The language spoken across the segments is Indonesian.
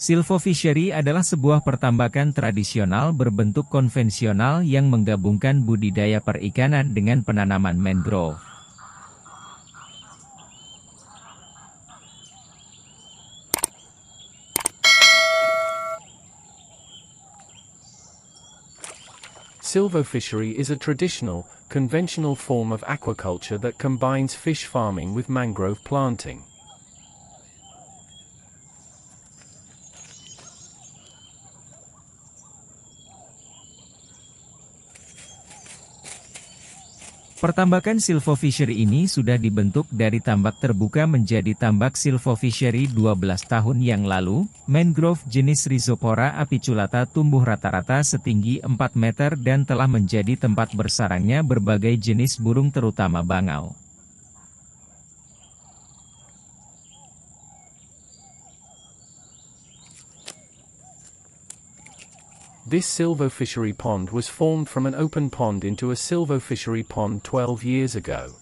Silvo Fishery adalah sebuah pertambakan tradisional berbentuk konvensional yang menggabungkan budidaya perikanan dengan penanaman mangrove. Fishery is a traditional, conventional form of aquaculture that combines fish farming with mangrove planting. Pertambakan silvofishery ini sudah dibentuk dari tambak terbuka menjadi tambak silvofishery 12 tahun yang lalu. Mangrove jenis Rhizopora apiculata tumbuh rata-rata setinggi 4 meter dan telah menjadi tempat bersarangnya berbagai jenis burung terutama bangau. This silvofishery pond was formed from an open pond into a silvofishery pond 12 years ago.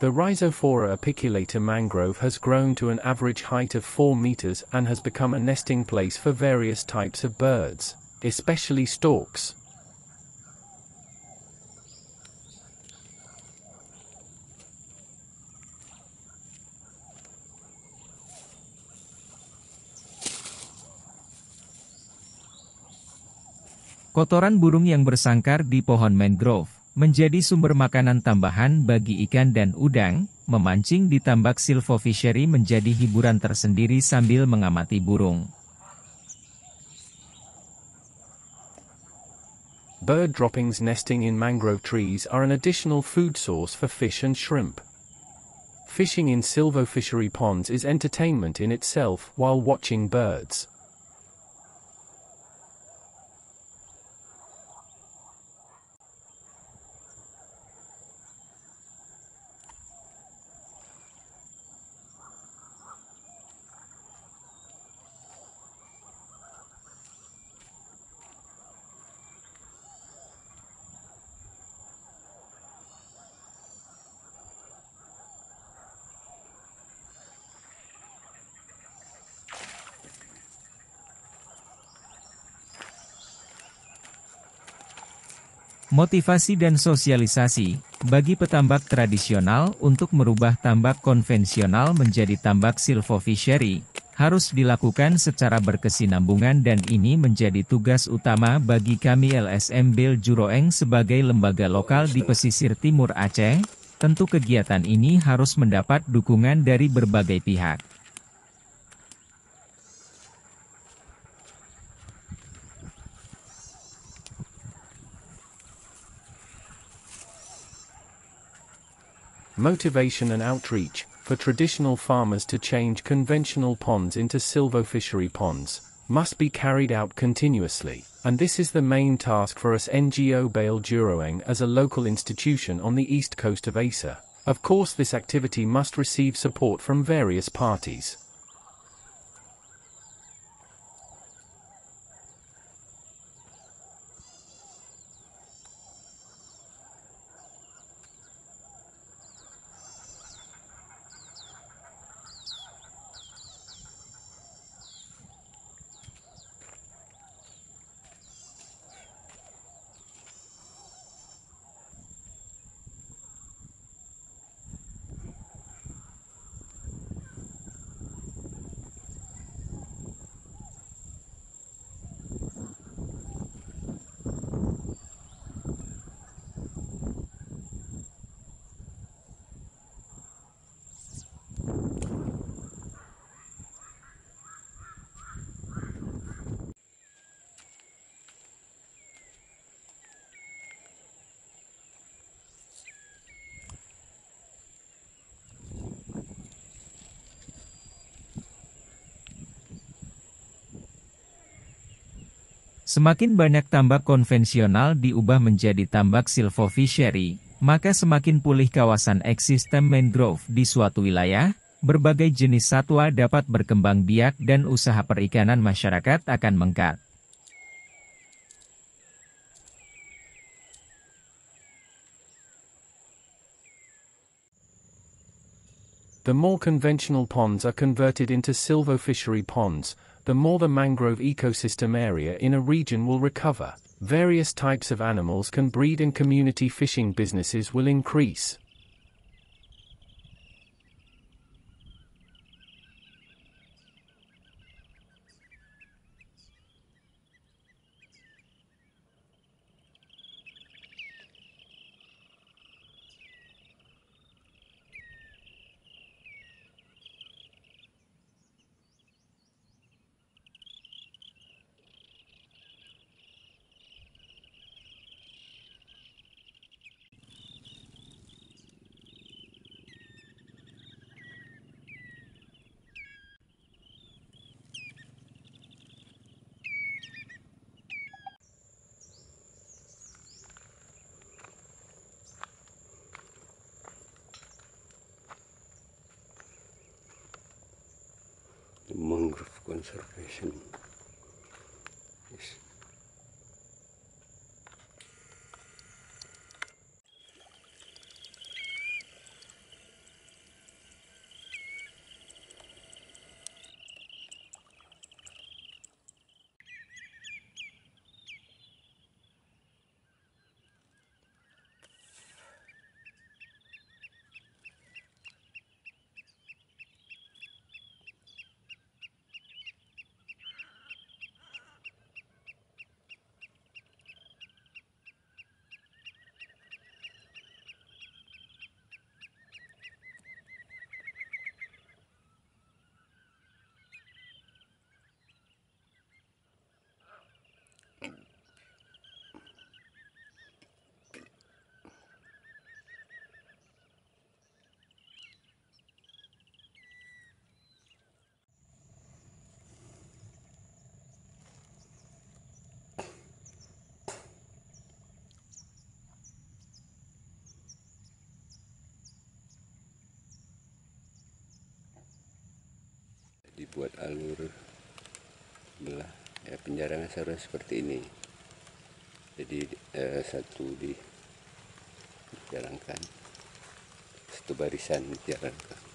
The Rhizophora apiculata mangrove has grown to an average height of 4 meters and has become a nesting place for various types of birds, especially storks, Kotoran burung yang bersangkar di pohon mangrove menjadi sumber makanan tambahan bagi ikan dan udang, memancing di tambak Silvo Fishery menjadi hiburan tersendiri sambil mengamati burung. Bird droppings nesting in mangrove trees are an additional food source for fish and shrimp. Fishing in silvo fishery ponds is entertainment in itself while watching birds. motivasi dan sosialisasi, bagi petambak tradisional untuk merubah tambak konvensional menjadi tambak silvofishery, harus dilakukan secara berkesinambungan dan ini menjadi tugas utama bagi kami LSM Bill Juroeng sebagai lembaga lokal di pesisir timur Aceh, tentu kegiatan ini harus mendapat dukungan dari berbagai pihak. motivation and outreach, for traditional farmers to change conventional ponds into silvofishery ponds, must be carried out continuously, and this is the main task for us NGO Bale Duroang as a local institution on the east coast of ASA. Of course this activity must receive support from various parties. Semakin banyak tambak konvensional diubah menjadi tambak silvofishery, maka semakin pulih kawasan ekosistem mangrove di suatu wilayah, berbagai jenis satwa dapat berkembang biak dan usaha perikanan masyarakat akan mengkat. The more conventional ponds are converted into silvofishery ponds, the more the mangrove ecosystem area in a region will recover. Various types of animals can breed and community fishing businesses will increase. conservation is buat alur belah ya penjarangan seharusnya seperti ini jadi eh, satu di jalankan satu barisan dijalankan